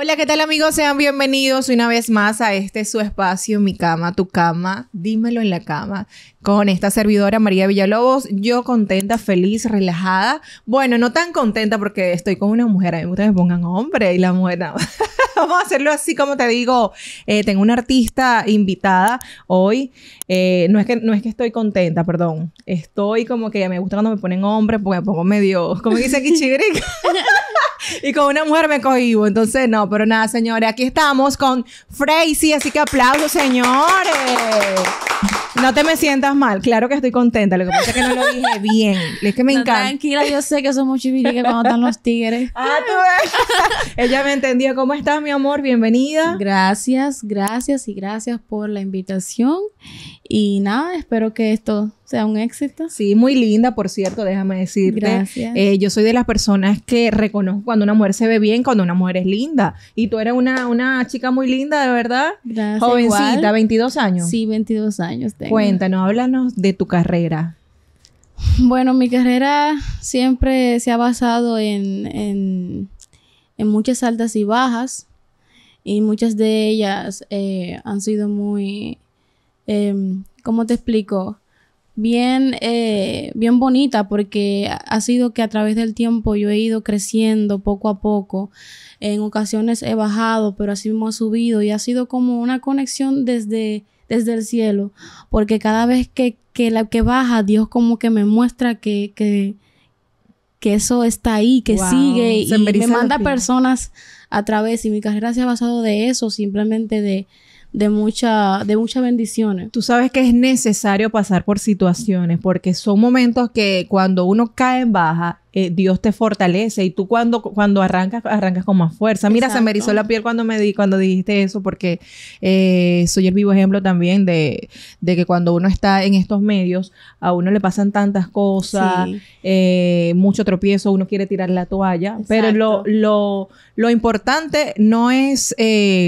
Hola, ¿qué tal amigos? Sean bienvenidos una vez más a este su espacio, mi cama, tu cama, dímelo en la cama, con esta servidora María Villalobos. Yo contenta, feliz, relajada. Bueno, no tan contenta porque estoy con una mujer, a mí me gusta que me pongan hombre y la mujer. Vamos a hacerlo así como te digo, eh, tengo una artista invitada hoy. Eh, no, es que, no es que estoy contenta, perdón. Estoy como que me gusta cuando me ponen hombre porque me pongo medio, como dice aquí, y con una mujer me cogí. Entonces, no, pero nada, señores, aquí estamos con Freisy, así que aplausos, señores. No te me sientas mal, claro que estoy contenta, lo que pasa es que no lo dije bien, es que me encanta. Tranquila, yo sé que somos chivitas cuando están los tigres. Ah, tú ves. Ella me entendió, ¿cómo estás, mi amor? Bienvenida. Gracias, gracias y gracias por la invitación. Y nada, espero que esto sea un éxito. Sí, muy linda, por cierto, déjame decirte. Gracias. Eh, yo soy de las personas que reconozco cuando una mujer se ve bien, cuando una mujer es linda. Y tú eres una, una chica muy linda, de verdad. Gracias. Jovencita, 22 años. Sí, 22 años tengo. Cuéntanos, háblanos de tu carrera. Bueno, mi carrera siempre se ha basado en, muchas altas y bajas. Y muchas de ellas eh, han sido muy... Em, ¿Cómo te explico? bien, eh, bien bonita porque ha sido que a través del tiempo yo he ido creciendo poco a poco. En ocasiones he bajado, pero así mismo ha subido y ha sido como una conexión desde, desde el cielo, porque cada vez que, la que baja, Dios como que me muestra que, que, eso está ahí, que sigue y me manda personas a través y mi carrera se ha basado de eso, simplemente de de, mucha, de muchas bendiciones. Tú sabes que es necesario pasar por situaciones porque son momentos que cuando uno cae en baja, eh, Dios te fortalece y tú cuando, cuando arrancas, arrancas con más fuerza. Mira, se me erizó la piel cuando me di, cuando dijiste eso, porque eh, soy el vivo ejemplo también de, que cuando uno está en estos medios, a uno le pasan tantas cosas, eh, mucho tropiezo, uno quiere tirar la toalla, pero lo, lo, lo, importante no es,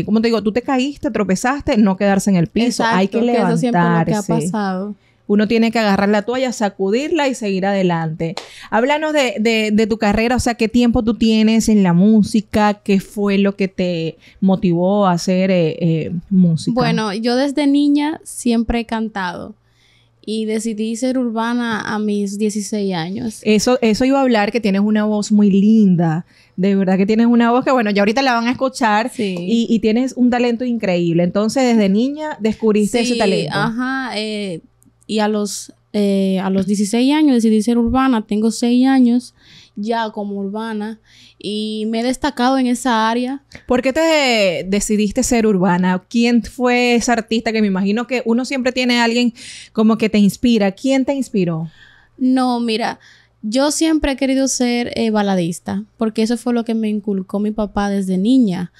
como te digo, tú te caíste, tropezaste, no quedarse en el piso, hay que levantarse. lo que ha pasado. Uno tiene que agarrar la toalla, sacudirla y seguir adelante. Háblanos de, tu carrera, o sea, qué tiempo tú tienes en la música, qué fue lo que te motivó a hacer eh, eh, música. Bueno, yo desde niña siempre he cantado y decidí ser urbana a mis 16 años. Eso, eso iba a hablar, que tienes una voz muy linda. De verdad que tienes una voz que, bueno, ya ahorita la van a escuchar. Y, tienes un talento increíble. Entonces, desde niña descubriste ese talento. Ajá. Eh, y a los, eh, a los 16 años decidí ser urbana, tengo 6 años ya como urbana y me he destacado en esa área. ¿Por qué te decidiste ser urbana? ¿Quién fue esa artista que me imagino que uno siempre tiene alguien como que te inspira? ¿Quién te inspiró? No, mira, yo siempre he querido ser eh, baladista porque eso fue lo que me inculcó mi papá desde niña.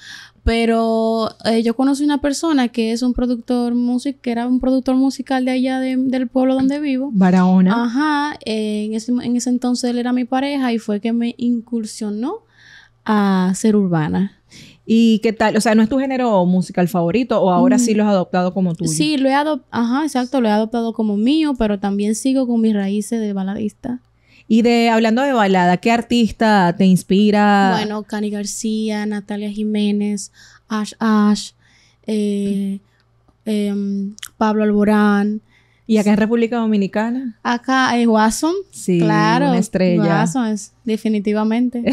Pero eh, yo conocí una persona que es un productor music que era un productor musical de allá del pueblo donde vivo. Barahona. Ajá. en, ese, en, ese, entonces él era mi pareja y fue que me incursionó a ser urbana. ¿Y qué tal? O sea, ¿no es tu género musical favorito o ahora sí mm. lo has adoptado como tuyo? Sí, lo he adoptado, ajá, exacto, lo he adoptado como mío, pero también sigo con mis raíces de baladista. Y de hablando de balada, ¿qué artista te inspira? Bueno, Cani García, Natalia Jiménez, Ash Ash, eh, em, Pablo Alborán, ¿Y acá en República Dominicana? Acá en Watson. Sí, claro. Una estrella. es, definitivamente.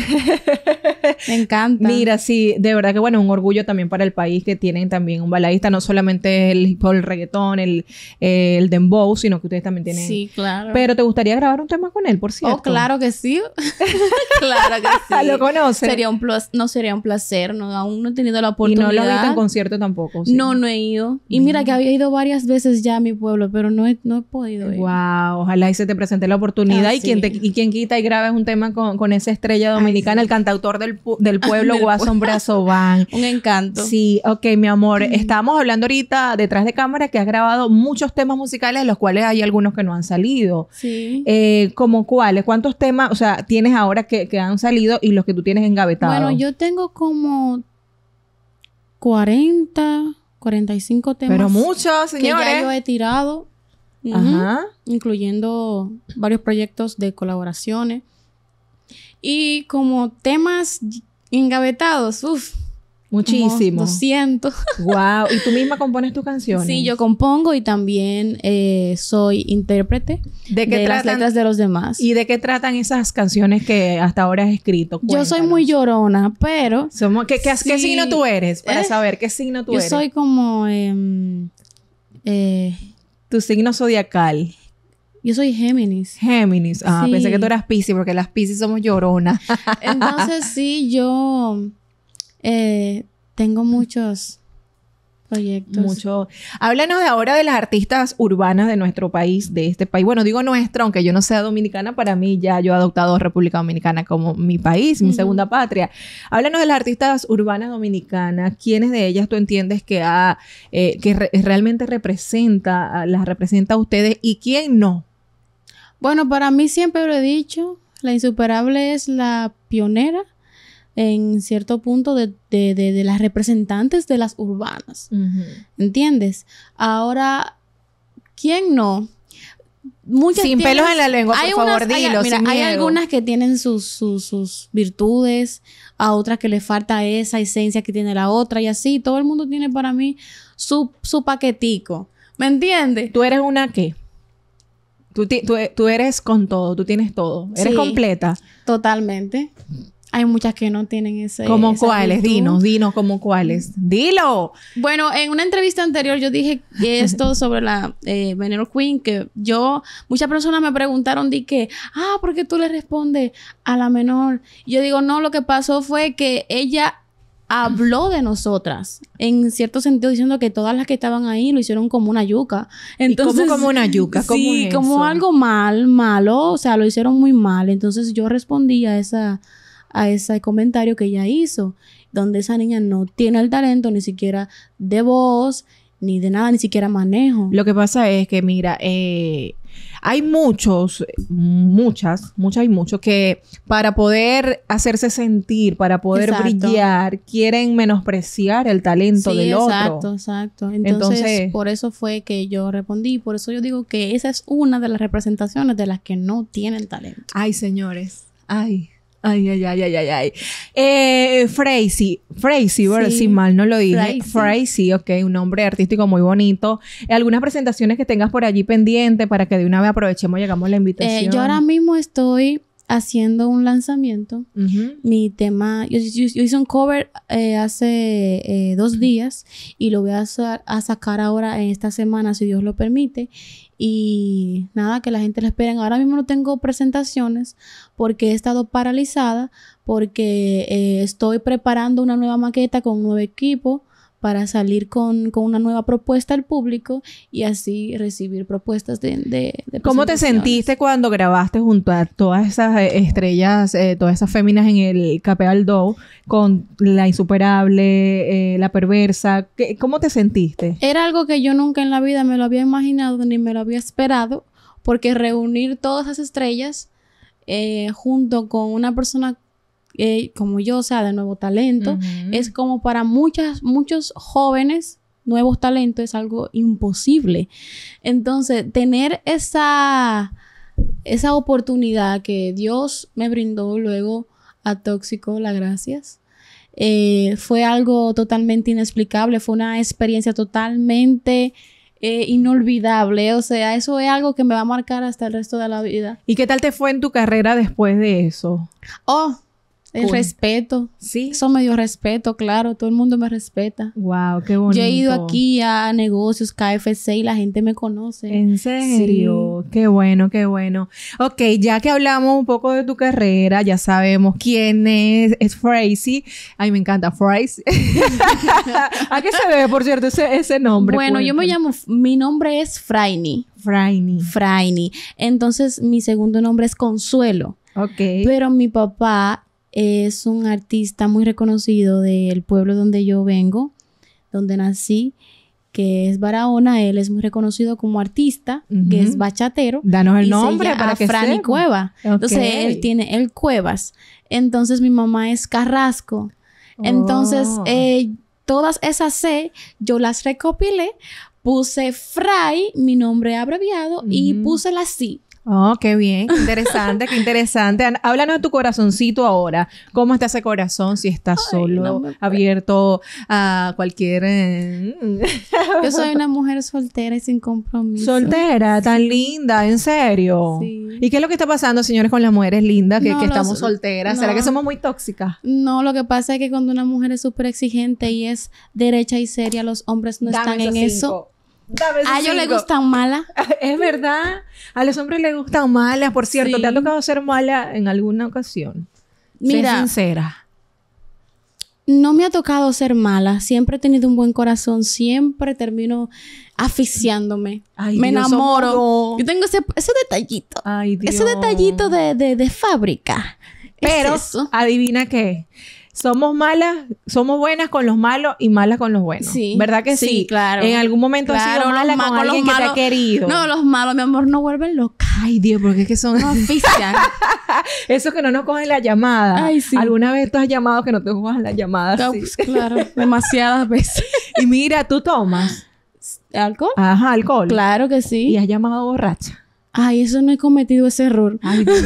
Me encanta. Mira, sí, de verdad que bueno, un orgullo también para el país que tienen también un baladista, no solamente el hip el reggaetón, eh, el, dembow, sino que ustedes también tienen. Sí, claro. Pero ¿te gustaría grabar un tema con él, por cierto? Oh, claro que sí. claro que sí. Lo Sería un no sería un placer, no, aún no he tenido la oportunidad. Y no lo he visto en concierto tampoco. No, no he ido. Y mira que había ido varias veces ya a mi pueblo, pero no no he podido ir. Wow, ojalá y se te presente la oportunidad y, quien y quien quita y graba un tema con, esa estrella dominicana, el cantautor del, del pueblo, Guasón Brazován. un encanto. Sí, ok, mi amor. Estamos hablando ahorita detrás de cámara que has grabado muchos temas musicales, de los cuales hay algunos que no han salido. Sí. Eh, ¿Como cuáles? ¿Cuántos temas, o sea, tienes ahora que, que han salido y los que tú tienes engavetados? Bueno, yo tengo como 40, 45 temas. Pero muchos, señores. ya yo he tirado. Ajá. incluyendo varios proyectos de colaboraciones. Y como temas engavetados, uff. Muchísimo. siento wow. ¿Y tú misma compones tus canciones? Sí, yo compongo y también eh, soy intérprete de, qué tratan, las letras de los demás. ¿Y de qué tratan esas canciones que hasta ahora has escrito? Yo soy muy llorona, pero... Somos, ¿qué, signo tú eres? Para eh, saber, ¿qué signo tú eres? Yo soy como... Em, eh, tu signo zodiacal. Yo soy Géminis. Géminis. Ah, pensé que tú eras Piscis porque las Piscis somos lloronas. Entonces sí, yo eh, tengo muchos proyectos. Mucho. Háblanos de ahora de las artistas urbanas de nuestro país, de este país. Bueno, digo nuestra, aunque yo no sea dominicana, para mí ya yo he adoptado República Dominicana como mi país, mi segunda patria. Háblanos de las artistas urbanas dominicanas. ¿Quiénes de ellas tú entiendes que, ha, ah, eh, que realmente representa, ah, las representa a ustedes y quién no? Bueno, para mí siempre lo he dicho, la insuperable es la pionera en cierto punto de, las representantes de las urbanas. ¿Entiendes? Ahora, ¿quién no? Muchas sin pelos en la lengua, por favor, dilo. Hay, algunas que tienen sus, virtudes, a otras que le falta esa esencia que tiene la otra y así. Todo el mundo tiene para mí su, paquetico. ¿Me entiendes? ¿Tú eres una qué? Tú, e, eres con todo, tú tienes todo. Eres completa. Totalmente. Hay muchas que no tienen ese. ¿Cómo cuáles? Dinos, dinos, ¿como cuáles? ¡Dilo! Bueno, en una entrevista anterior yo dije esto sobre la menor eh, Queen, que yo, muchas personas me preguntaron, di que, ah, ¿por qué tú le respondes a la menor? Yo digo, no, lo que pasó fue que ella habló de nosotras, en cierto sentido diciendo que todas las que estaban ahí lo hicieron como una yuca. Entonces, como una yuca? como algo mal, malo, o sea, lo hicieron muy mal. Entonces yo respondí a esa a ese comentario que ella hizo, donde esa niña no tiene el talento ni siquiera de voz, ni de nada, ni siquiera manejo. Lo que pasa es que, mira, eh, hay muchos, muchas, muchas y muchos que para poder hacerse sentir, para poder brillar, quieren menospreciar el talento del otro. Exacto, exacto. Entonces, Entonces, por eso fue que yo respondí. Por eso yo digo que esa es una de las representaciones de las que no tienen talento. Ay, señores. Ay. Ay, ay, ay, ay, ay, ay. Eh, Frazee, si mal no lo dije. Frazee, ok, un nombre artístico muy bonito. ¿Algunas presentaciones que tengas por allí pendiente para que de una vez aprovechemos y llegamos la eh, invitación? yo ahora mismo estoy haciendo un lanzamiento. Mi tema, yo, hice un cover eh, hace eh, dos días y lo voy a, sacar ahora en esta semana, si Dios lo permite. Y nada, que la gente lo esperen. Ahora mismo no tengo presentaciones porque he estado paralizada, porque eh, estoy preparando una nueva maqueta con un nuevo equipo para salir con, una nueva propuesta al público y así recibir propuestas de... de, ¿Cómo te sentiste cuando grabaste junto a todas esas eh, estrellas, eh, todas esas féminas en el Capeal Do con La Insuperable, eh, La Perversa? ¿Cómo te sentiste? Era algo que yo nunca en la vida me lo había imaginado ni me lo había esperado porque reunir todas esas estrellas junto con una persona como yo, o sea, de nuevo talento, es como para muchas, muchos jóvenes, nuevos talentos es algo imposible. Entonces, tener esa, esa oportunidad que Dios me brindó luego a Tóxico, las gracias. Eh, fue algo totalmente inexplicable, fue una experiencia totalmente eh, inolvidable, o sea, eso es algo que me va a marcar hasta el resto de la vida. ¿Y qué tal te fue en tu carrera después de eso? Oh, el respeto. Sí. Eso me dio respeto, claro. Todo el mundo me respeta. Wow, qué bonito. Yo he ido aquí a negocios, KFC y la gente me conoce. En serio. Qué bueno, qué bueno. Ok, ya que hablamos un poco de tu carrera, ya sabemos quién es. Es a Ay, me encanta Frazy ¿A qué se debe, por cierto, ese, nombre? Bueno, yo me llamo. Mi nombre es Fraini. Fraini. Fraini. Entonces, mi segundo nombre es Consuelo. Ok. Pero mi papá es un artista muy reconocido del pueblo donde yo vengo, donde nací, que es Barahona. Él es muy reconocido como artista, que es bachatero. Danos el nombre para que Cueva. Entonces él tiene el Cuevas. Entonces mi mamá es Carrasco. Entonces oh. eh, todas esas C yo las recopilé, puse Fray, mi nombre abreviado, y puse la C Oh, qué bien, qué interesante, qué interesante. Háblanos de tu corazoncito ahora. ¿Cómo está ese corazón? Si está solo, abierto a cualquier. Eh, mm? Yo soy una mujer soltera y sin compromiso. Soltera, tan linda, en serio. Sí. ¿Y qué es lo que está pasando, señores, con las mujeres lindas que, estamos solteras? ¿Será que somos muy tóxicas? No, lo que pasa es que cuando una mujer es súper exigente y es derecha y seria, los hombres no están en eso a ellos les gustan mala. Es verdad. A los hombres les gustan mala, Por cierto, ¿te ha tocado ser mala en alguna ocasión? Mira. Sé sincera. No me ha tocado ser mala. Siempre he tenido un buen corazón. Siempre termino asfixiándome. me enamoro. Yo tengo ese, detallito. Ay, Dios. Ese detallito de, fábrica. Pero, adivina qué somos malas, somos buenas con los malos y malas con los buenos. ¿Verdad que sí? sí? claro. En algún momento claro, has sido mala con, alguien los que te ha querido. No, los malos, mi amor, no vuelven locas Ay, Dios, porque es que son... oficias Eso que no nos cogen la llamada. Ay, sí. ¿Alguna vez tú has llamado que no te cojas la llamada? claro. Pues, demasiadas veces. y mira, tú tomas... ¿Alcohol? Ajá, alcohol. Claro que sí. Y has llamado borracha. Ay, eso no he cometido ese error. Ay, Dios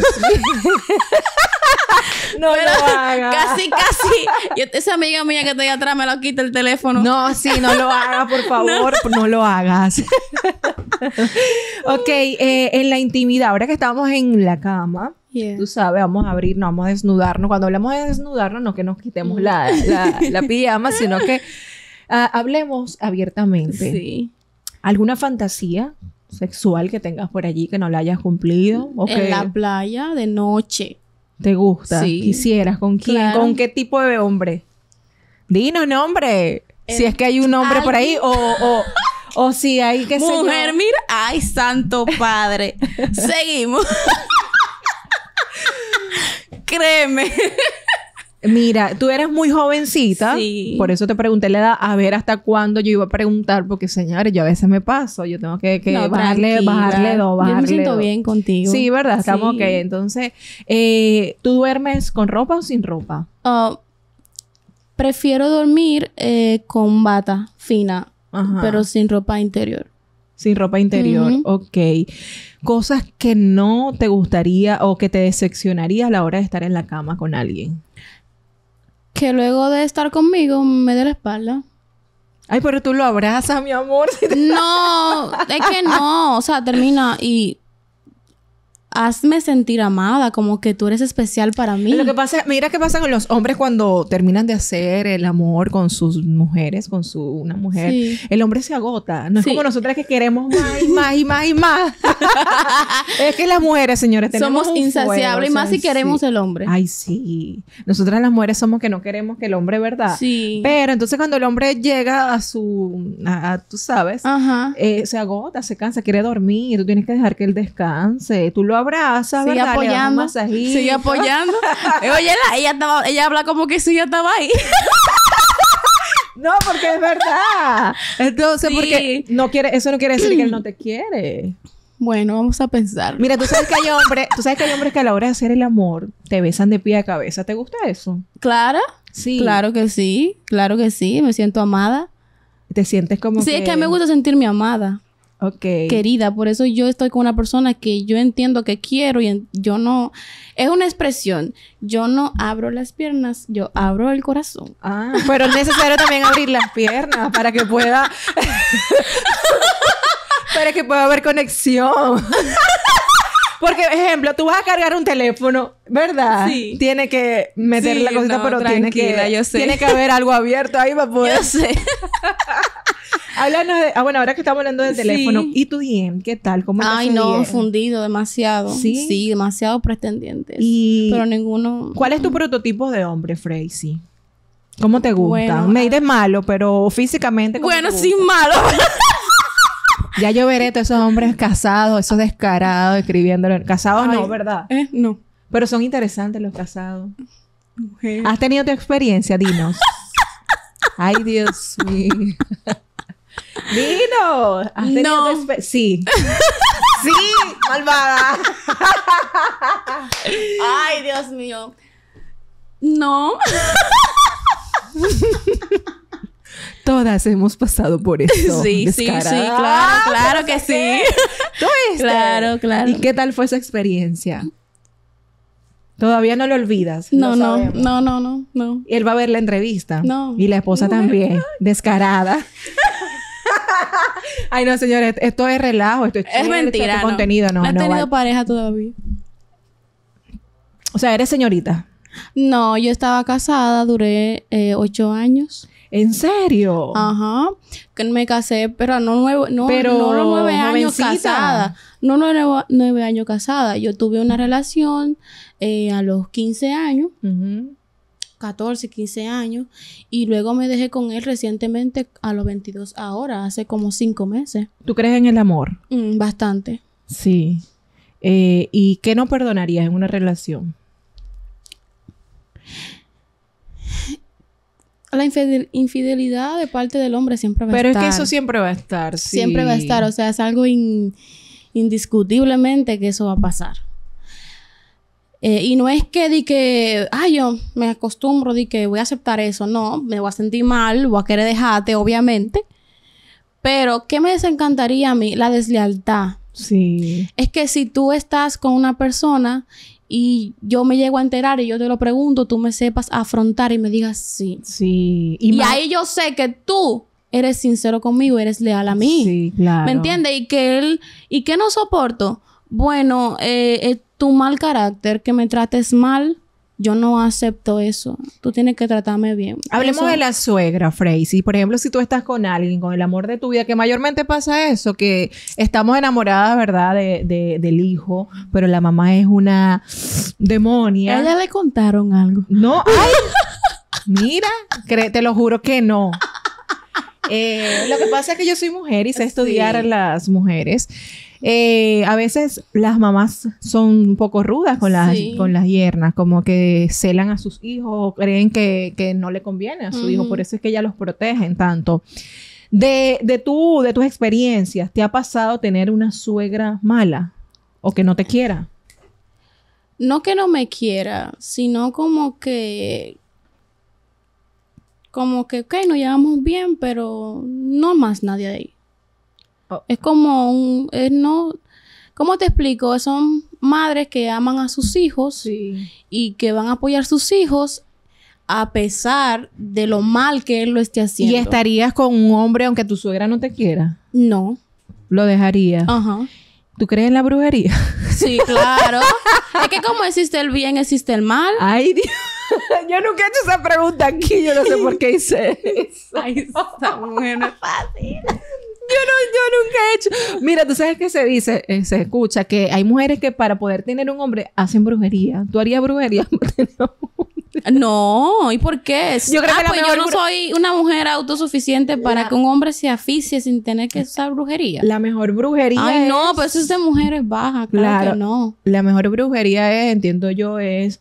no lo hagas. Casi, casi. Y esa amiga mía que está ahí atrás me lo quita el teléfono. No, sí, no lo hagas, por favor. No, lo hagas. ok, eh, en la intimidad, ahora que estamos en la cama. Tú sabes, vamos a abrirnos, vamos a desnudarnos. Cuando hablamos de desnudarnos, no que nos quitemos la, la, pijama, sino que ah, hablemos abiertamente. Sí. ¿Alguna fantasía sexual que tengas por allí que no la hayas cumplido? En la playa de noche. ¿Te gusta? Si ¿Quisieras? ¿Con quién? ¿Con qué tipo de hombre? Dinos nombre. Eh, si es que hay un hombre por ahí o, o, o si hay que ser. mira. Ay, santo padre. Seguimos. Créeme. Mira, tú eres muy jovencita, por eso te pregunté la edad, a ver hasta cuándo yo iba a preguntar, porque señores, yo a veces me paso, yo tengo que, bajarle, bajarle dos, Yo me siento bien contigo. Sí, ¿verdad? Estamos ok. Entonces, eh, ¿tú duermes con ropa o sin ropa? Ah, prefiero dormir eh, con bata fina, pero sin ropa interior. Sin ropa interior, ok. Cosas que no te gustaría o que te decepcionaría a la hora de estar en la cama con alguien que luego de estar conmigo me dé la espalda. Ay, pero tú lo abrazas, mi amor. No, es que no. O sea, termina y hazme sentir amada, como que tú eres especial para mí. Lo que pasa, mira qué pasa con los hombres cuando terminan de hacer el amor con sus mujeres, con su una mujer. El hombre se agota. No es como nosotras que queremos más y más y más y más. es que las mujeres, señores, somos insaciables y más si queremos el hombre. Ay, sí. Nosotras las mujeres somos que no queremos que el hombre, ¿verdad? Sí. Pero entonces cuando el hombre llega a su tú sabes, Ajá. Eh, se agota, se cansa, quiere dormir, tú tienes que dejar que él descanse. Tú lo abrazas, sigue Apoyando, sigue apoyando. Oye, ella, ella habla como que sí yo estaba ahí. No, porque es verdad. Entonces, porque no quiere, eso no quiere decir que él no te quiere. Bueno, vamos a pensar. Mira, tú sabes que hay hombres, tú sabes que hay hombres que a la hora de hacer el amor te besan de pie a cabeza. ¿Te gusta eso? Claro. Sí. Claro que sí, claro que sí. Me siento amada. Te sientes como. Sí, que... es que me gusta sentirme amada. Okay. querida. Por eso yo estoy con una persona que yo entiendo que quiero y yo no... Es una expresión. Yo no abro las piernas, yo abro el corazón. Ah, pero es necesario también abrir las piernas para que pueda... para que pueda haber conexión. Porque, ejemplo, tú vas a cargar un teléfono, ¿verdad? Sí. Tiene que meter la cosita, pero tiene que, yo sé. tiene que haber algo abierto ahí para poder. Yo sé. Háblanos de. Ah, bueno, ahora que estamos hablando del teléfono. ¿Y tu DM? ¿Qué tal? ¿Cómo Ay, no, fundido demasiado. Sí. Sí, demasiado pretendientes. Y... Pero ninguno. ¿Cuál es tu prototipo de hombre, Sí. ¿Cómo te gusta? Bueno, Me iré malo, pero físicamente. bueno, sin malo. Ya yo veré todos esos hombres casados, esos descarados escribiéndolo. Casados no, ¿verdad? Eh, no. Pero son interesantes los casados. ¿Has tenido tu experiencia? Dinos. Ay, Dios mío. Dinos. ¿Has tenido no. sí. sí, malvada. Ay, Dios mío. No. Todas hemos pasado por eso. Sí, sí, sí, claro, claro que sí. ¿Tú este. Claro, claro. ¿Y qué tal fue esa experiencia? Todavía no lo olvidas. No, no, no, no, no, no, Él va a ver la entrevista. No. Y la esposa también, descarada. Ay, no, señores, esto es relajo, esto es, es mentira. contenido, no. ¿No he tenido pareja todavía? O sea, eres señorita. No, yo estaba casada, duré eh, ocho años. ¿En serio? Ajá. Que me casé, pero no nueve, no, nueve años casada. No nueve, nueve años casada. Yo tuve una relación eh, a los 15 años. Catorce, quince 14, 15 años y luego me dejé con él recientemente a los 22 ahora, hace como cinco meses. ¿Tú crees en el amor? Mm, bastante. Sí. Eh, ¿Y qué no perdonarías en una relación? la infidelidad de parte del hombre siempre va a estar. Pero es que eso siempre va a estar. Siempre va a estar, o sea, es algo indiscutiblemente que eso va a pasar. Eh, y no es que di que, ay, yo me acostumbro, di que voy a aceptar eso, no, me voy a sentir mal, voy a querer dejarte, obviamente. Pero, ¿qué me desencantaría a mí? La deslealtad. Sí. Es que si tú estás con una persona y yo me llego a enterar y yo te lo pregunto, tú me sepas afrontar y me digas sí. Sí. Y, ahí yo sé que tú eres sincero conmigo, eres leal a mí. Sí, claro. ¿Me entiendes? Y que él, ¿y que no soporto? Bueno, eh, eh, tu mal carácter, que me trates mal, yo no acepto eso. Tú tienes que tratarme bien. Hablemos de la suegra, Si, Por ejemplo, si tú estás con alguien, con el amor de tu vida, que mayormente pasa eso, que estamos enamoradas, ¿verdad?, de, del hijo, pero la mamá es una demonia. ¿A ella le contaron algo. No, ay, mira, te lo juro que no. Eh, lo que pasa es que yo soy mujer y sé estudiar a las mujeres. Eh, a veces las mamás son un poco rudas con las, con las yernas, como que celan a sus hijos o creen que, no le conviene a su hijo, por eso es que ellas los protegen tanto. De, de tus experiencias, ¿te ha pasado tener una suegra mala o que no te quiera? No que no me quiera, sino como que como que, ok, nos llevamos bien, pero no más nadie ahí es como un, no, ¿cómo te explico? Son madres que aman a sus hijos y que van a apoyar a sus hijos a pesar de lo mal que él lo esté haciendo. ¿Y estarías con un hombre aunque tu suegra no te quiera? No. Lo dejaría. Ajá. ¿Tú crees en la brujería? Sí, claro. es que como existe el bien, existe el mal. Ay, Dios. Yo nunca he hecho esa pregunta aquí. Yo no sé por qué hice eso. esa fácil yo, no, yo nunca he hecho. Mira, tú sabes que se dice, eh, se escucha que hay mujeres que para poder tener un hombre hacen brujería. ¿Tú harías brujería No, ¿y por qué? Yo creo que ah, pues yo no soy una mujer autosuficiente para que un hombre se aficie sin tener que usar brujería. La mejor brujería. Ay, no, pues eso es de mujeres bajas, claro, claro que no. La mejor brujería es, entiendo yo, es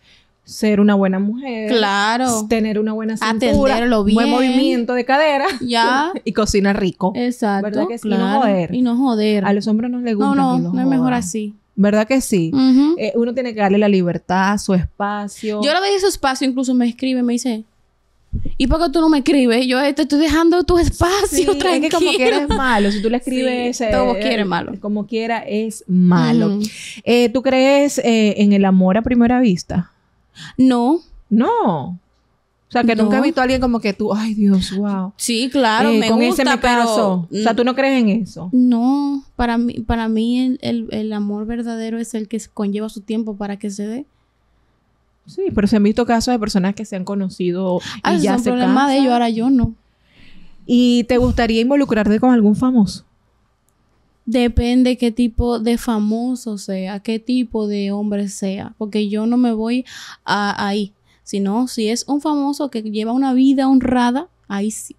ser una buena mujer. Claro. Tener una buena cintura. Atenderlo bien. Buen movimiento de cadera. Ya. y cocina rico. Exacto. Y no joder. Y no joder. A los hombres no les gusta. No, no, no es mejor así. ¿Verdad que sí? Eh, uno tiene que darle la libertad, su espacio. Yo le doy su espacio, incluso me escribe, me dice, ¿Y por qué tú no me escribes? Yo eh, te estoy dejando tu espacio, Es que como es malo. Si tú le escribes... todo eh, quiere malo. Como quiera es malo. ¿Tú crees en el amor a primera vista? No. No. O sea, que nunca he visto a alguien como que tú, ay Dios, wow. Sí, claro, eh, con gusta, ese me pero... O sea, ¿tú no crees en eso? No, para mí, para mí el, amor verdadero es el que conlleva su tiempo para que se dé. Sí, pero se han visto casos de personas que se han conocido y ah, ya se casan. de ellos, ahora yo no. ¿Y te gustaría involucrarte con algún famoso? Depende qué tipo de famoso sea, qué tipo de hombre sea, porque yo no me voy a, ahí, sino si es un famoso que lleva una vida honrada, ahí sí.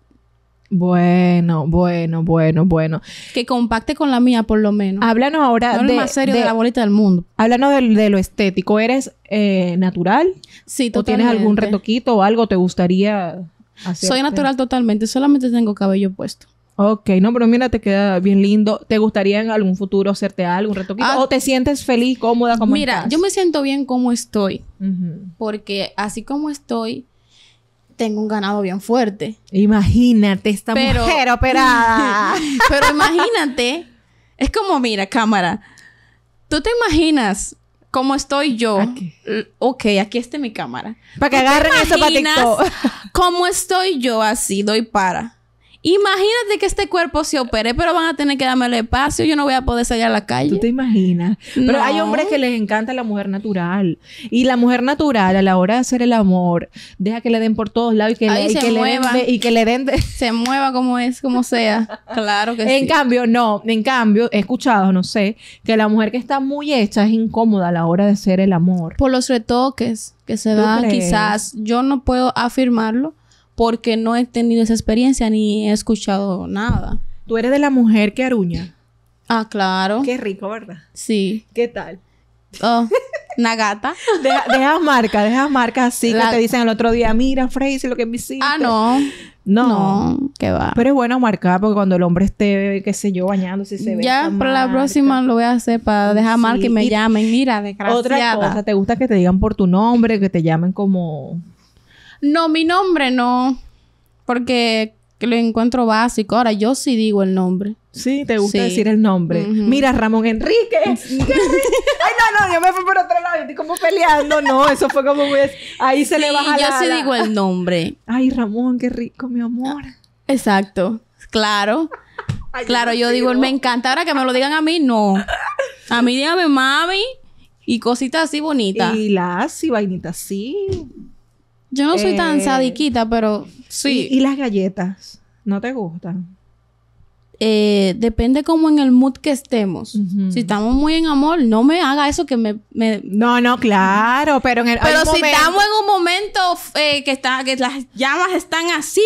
Bueno, bueno, bueno, bueno. Que compacte con la mía, por lo menos. Háblanos ahora de, de, la bolita del mundo. Háblanos de, lo estético. ¿Eres eh, natural? Sí, ¿O tienes algún retoquito o algo te gustaría hacer? Soy natural totalmente. Solamente tengo cabello puesto. Ok, no, pero mira, te queda bien lindo. ¿Te gustaría en algún futuro hacerte algo, un retoquito? Ah. ¿O te sientes feliz, cómoda como Mira, yo me siento bien como estoy. Porque así como estoy, tengo un ganado bien fuerte. Imagínate esta pero, mujer operada. pero imagínate, es como, mira, cámara, tú te imaginas cómo estoy yo. Ok, aquí está mi cámara. Para que agarren esa para Como ¿Cómo estoy yo así? Doy para Imagínate que este cuerpo se opere, pero van a tener que darme el espacio. Yo no voy a poder salir a la calle. ¿Tú te imaginas? Pero hay hombres que les encanta la mujer natural. Y la mujer natural, a la hora de hacer el amor, deja que le den por todos lados y que, le, den y le Se mueva como es, como sea. Claro que en sí. En cambio, no. En cambio, he escuchado, no sé, que la mujer que está muy hecha es incómoda a la hora de hacer el amor. Por los retoques que se dan, quizás. Yo no puedo afirmarlo porque no he tenido esa experiencia ni he escuchado nada. ¿Tú eres de la mujer que aruña? Ah, claro. Qué rico, ¿verdad? Sí. ¿Qué tal? Oh, Nagata. gata. deja marca, deja marca, así que te dicen el otro día, mira, si lo que me hiciste. Ah, no. No. No, qué va. Pero es bueno marcar porque cuando el hombre esté, qué sé yo, bañándose se ve. Ya, para la próxima lo voy a hacer para dejar marca y me llamen. Mira, desgraciada. Otra cosa, ¿te gusta que te digan por tu nombre, que te llamen como no, mi nombre no. Porque lo encuentro básico. Ahora yo sí digo el nombre. Sí, te gusta decir el nombre. Mira, Ramón Enrique. Ay, no, no, yo me fui por otro lado Yo estoy como peleando. No, eso fue como muy... Ahí se le baja a la... Yo sí digo el nombre. Ay, Ramón, qué rico, mi amor. Exacto. Claro. claro, yo digo, me encanta. Ahora que me lo digan a mí, no. A mí dígame mami y cositas así bonitas. Y las y vainitas así. Yo no soy tan eh, sadiquita, pero sí. ¿Y, las galletas? ¿No te gustan? Eh, depende como en el mood que estemos. Si estamos muy en amor, no me haga eso que me... No, no, claro, pero en el... Pero si estamos en un momento eh, que, está, que las llamas están así,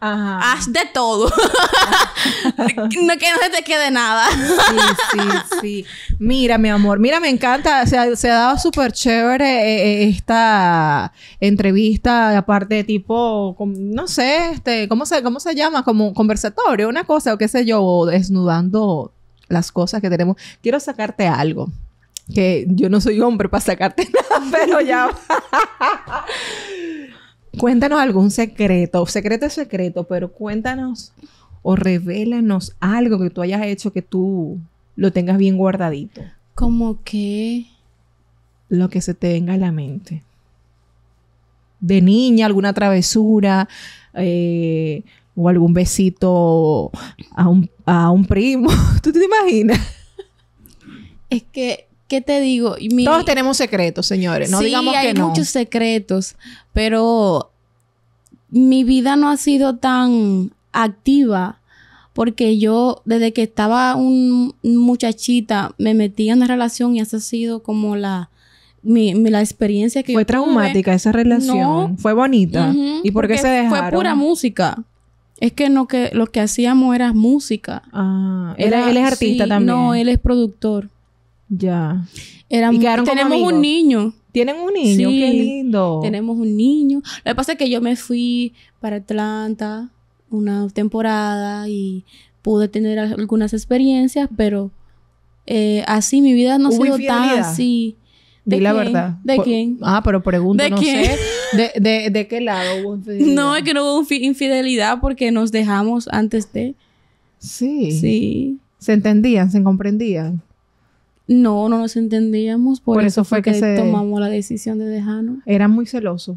Haz de todo. no que no se te quede nada. sí, sí, sí. Mira, mi amor, mira, me encanta. Se ha, dado súper chévere eh, eh, esta entrevista, aparte de tipo, no sé, este, ¿cómo se, cómo se llama? Como conversatorio, una cosa, o qué sé yo, desnudando las cosas que tenemos. Quiero sacarte algo. Que yo no soy hombre para sacarte nada, pero ya. Cuéntanos algún secreto, secreto es secreto, pero cuéntanos o revélanos algo que tú hayas hecho que tú lo tengas bien guardadito. Como que lo que se te venga a la mente. De niña, alguna travesura eh, o algún besito a un, a un primo. ¿Tú te imaginas? Es que ¿Qué te digo? Todos tenemos secretos, señores. No digamos que hay muchos secretos, pero mi vida no ha sido tan activa porque yo desde que estaba un muchachita me metía en una relación y esa ha sido como la mi, la experiencia que fue traumática esa relación fue bonita y por qué se dejaron fue pura música es que no que lo que hacíamos era música ah, él es artista también no él es productor ya. eran y tenemos un niño. Tienen un niño, qué lindo. Tenemos un niño. Lo que pasa es que yo me fui para Atlanta una temporada y pude tener algunas experiencias, pero eh, así mi vida no ha sido tan así. ¿De Di la verdad. ¿De quién? Ah, pero pregunta ¿De quién? ¿De, de qué lado hubo infidelidad? No, es que no hubo infidelidad porque nos dejamos antes de. Sí. Sí. ¿Se entendían? ¿Se comprendían? No, no nos entendíamos. Por, eso, fue que, tomamos la decisión de dejarnos. Era muy celoso.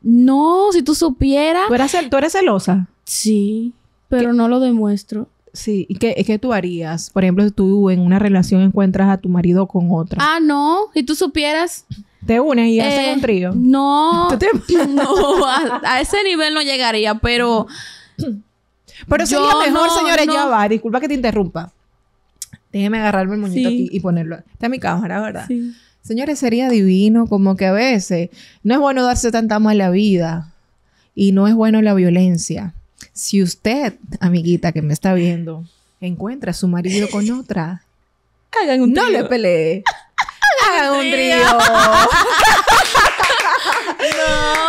No, si tú supieras. ¿Tú, eres celosa? Sí, pero no lo demuestro. Sí, ¿y qué, tú harías? Por ejemplo, si tú en una relación encuentras a tu marido con otra. Ah, no, si tú supieras. ¿Te unes y haces eh, un trío? No, no a, ese nivel no llegaría, pero... Pero sería mejor, señora señores, disculpa que te interrumpa. Déjeme agarrarme el moñito aquí y ponerlo. Está mi cámara, ¿verdad? Sí. Señores, sería divino, como que a veces no es bueno darse tanta mala vida y no es bueno la violencia. Si usted, amiguita que me está viendo, encuentra a su marido con otra, hagan un No le pelee. hagan un trío.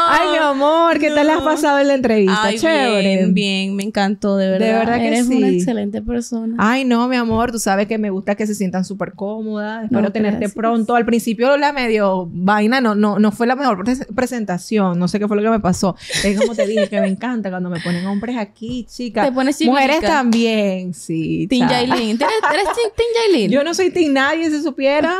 Ay, mi amor, ¿qué tal tal has pasado en la entrevista? Chévere. Bien, me encantó, de verdad. De verdad que Eres una excelente persona. Ay, no, mi amor, tú sabes que me gusta que se sientan súper cómodas. Espero tenerte pronto. Al principio la medio vaina no, no, no fue la mejor presentación. No sé qué fue lo que me pasó. Es como te dije, que me encanta cuando me ponen hombres aquí, chicas. Te pones Mujeres también, sí. Tin ¿Eres Tin Jailin? Yo no soy Tin nadie, se supiera.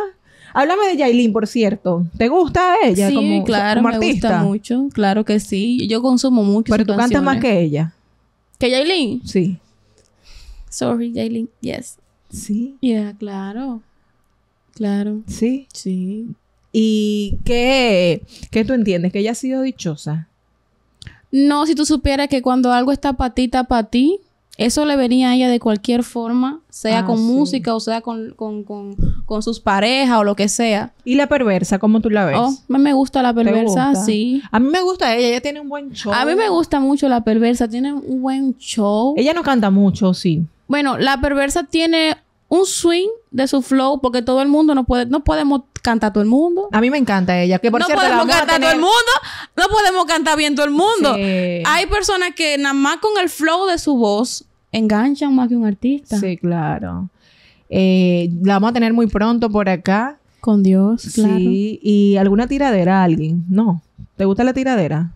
Háblame de Yailin, por cierto. ¿Te gusta ella? como, claro, me gusta mucho. Claro que sí. Yo consumo mucho. Pero tú cantas más que ella. ¿Que Yailin? Sí. Sorry, Yailin. Yes. Sí. Yeah, claro. Claro. Sí. Sí. ¿Y qué, qué tú entiendes? ¿Que ella ha sido dichosa? No, si tú supieras que cuando algo está patita ti, para ti. Eso le venía a ella de cualquier forma, sea ah, con música o sea con, sus parejas o lo que sea. ¿Y la perversa, cómo tú la ves? Oh, a mí me gusta la perversa, sí. A mí me gusta ella, ella tiene un buen show. A mí me gusta mucho la perversa, tiene un buen show. Ella no canta mucho, sí. Bueno, la perversa tiene un swing de su flow, porque todo el mundo no puede, no podemos cantar todo el mundo. A mí me encanta ella, que por no podemos cantar todo el mundo, no podemos cantar bien todo el mundo. Hay personas que nada más con el flow de su voz enganchan más que un artista. Sí, claro. Eh, la vamos a tener muy pronto por acá. Con Dios, claro. Sí, y alguna tiradera a alguien. No. ¿Te gusta la tiradera?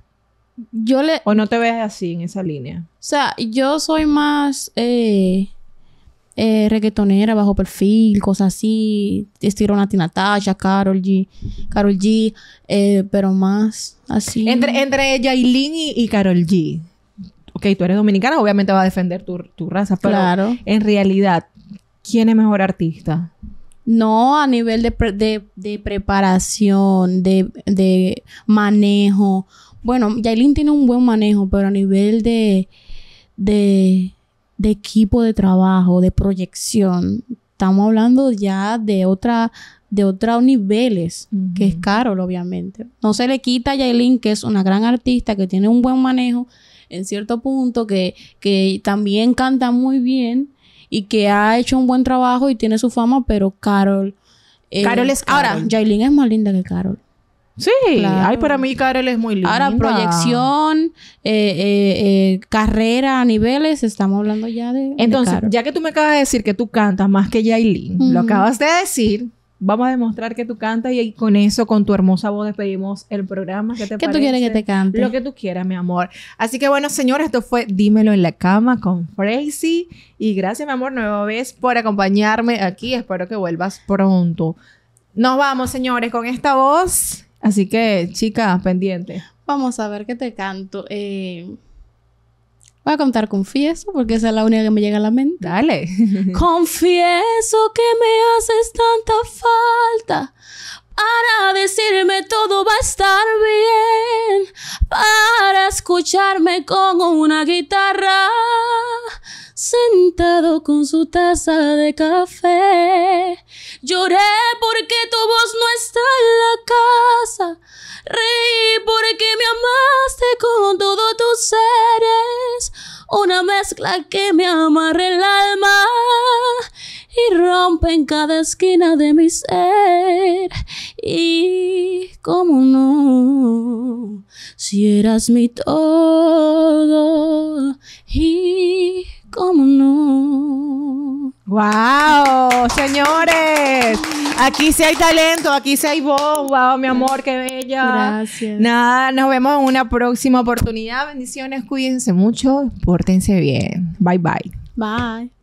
Yo le... O no te ves así en esa línea. O sea, yo soy más... Eh, eh, reggaetonera, bajo perfil, cosas así, estilo Nati Natasha, Carol G, Carol G, eh, pero más así. Entre, entre y, Carol G. Ok, tú eres dominicana, obviamente va a defender tu, tu raza, pero en realidad, ¿quién es mejor artista? No, a nivel de, preparación, de, manejo. Bueno, Yailin tiene un buen manejo, pero a nivel de de equipo de trabajo, de proyección. Estamos hablando ya de otra de otros niveles, que es Carol obviamente. No se le quita a Yailin, que es una gran artista, que tiene un buen manejo en cierto punto, que, que también canta muy bien y que ha hecho un buen trabajo y tiene su fama, pero Carol. Eh, Carol es Ahora, Yailin es más linda que Carol. Sí, ay, para mí Karel es muy linda. Ahora, proyección, eh, eh, eh, carrera a carrera, niveles, estamos hablando ya de. Entonces, ya que tú me acabas de decir que tú cantas más que Yailin, lo acabas de decir, vamos a demostrar que tú cantas y, con eso, con tu hermosa voz, despedimos el programa. ¿Qué, te tú quieres que te cante? Lo que tú quieras, mi amor. Así que bueno, señores, esto fue Dímelo en la cama con Crazy. Y gracias, mi amor, nueva vez por acompañarme aquí. Espero que vuelvas pronto. Nos vamos, señores, con esta voz. Así que, chicas, pendiente. Vamos a ver qué te canto. Eh, voy a contar Confieso, porque esa es la única que me llega a la mente. Dale. confieso que me haces tanta falta. Para decirme todo va a estar bien. Para escucharme con una guitarra sentado con su taza de café. Lloré porque tu voz no está en la casa. Reí porque me amaste con todos tus seres. Una mezcla que me amarra el alma y rompe en cada esquina de mi ser. Y cómo no, si eras mi todo y ¿Cómo no? ¡Wow! Señores, aquí sí hay talento, aquí sí hay voz. ¡Wow, mi amor, qué bella! Gracias. Nada, nos vemos en una próxima oportunidad. Bendiciones, cuídense mucho, pórtense bien. Bye, bye. Bye.